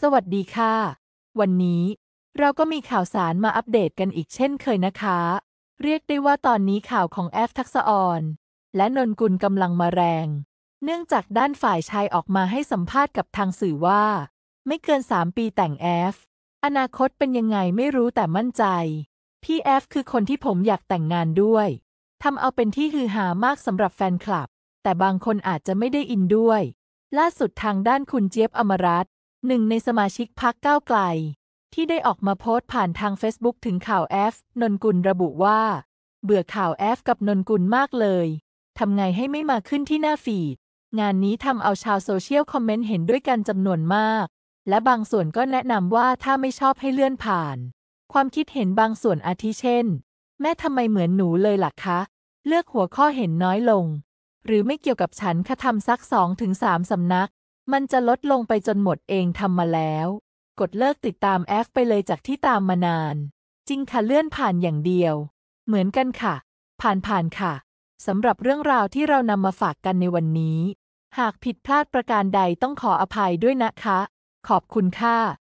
สวัสดีค่ะ วันนี้ เราก็มีข่าวสารมาอัปเดตกันอีกเช่นเคยนะคะ เรียกได้ว่าตอนนี้ข่าวของแอฟทักษอรและนนกุลกำลังมาแรง เนื่องจากด้านฝ่ายชายออกมาให้สัมภาษณ์กับทางสื่อว่า ไม่เกินสามปีแต่งแอฟอนาคตเป็นยังไงไม่รู้แต่มั่นใจ พี่แอฟคือคนที่ผมอยากแต่งงานด้วยทำเอาเป็นที่ฮือหามากสำหรับแฟนคลับ แต่บางคนอาจจะไม่ได้อินด้วย ล่าสุดทางด้านคุณเจี๊ยบอมรัตหนึ่งในสมาชิกพรรคก้าวไกล ที่ได้ออกมาโพสต์ผ่านทางเฟซบุ๊กถึงข่าวแอฟนนกุลระบุว่า เบื่อข่าวแอฟ กับนนกุลมากเลยทำไงให้ไม่มาขึ้นที่หน้าฟีด งานนี้ทำเอาชาวโซเชียลคอมเมนต์เห็นด้วยกันจำนวนมาก และบางส่วนก็แนะนำว่าถ้าไม่ชอบให้เลื่อนผ่าน ความคิดเห็นบางส่วนอาทิเช่น แม่ทำไมเหมือนหนูเลยล่ะคะ เลือกหัวข้อเห็นน้อยลง หรือไม่เกี่ยวกับฉันค่ะทำซักสองถึงสามสำนักมันจะลดลงไปจนหมดเองทำมาแล้ว กดเลิกติดตามแอฟไปเลยจากที่ตามมานาน จริงค่ะเลื่อนผ่านอย่างเดียว เหมือนกันค่ะ ผ่านผ่านค่ะ สำหรับเรื่องราวที่เรานำมาฝากกันในวันนี้ หากผิดพลาดประการใดต้องขออภัยด้วยนะคะ ขอบคุณค่ะ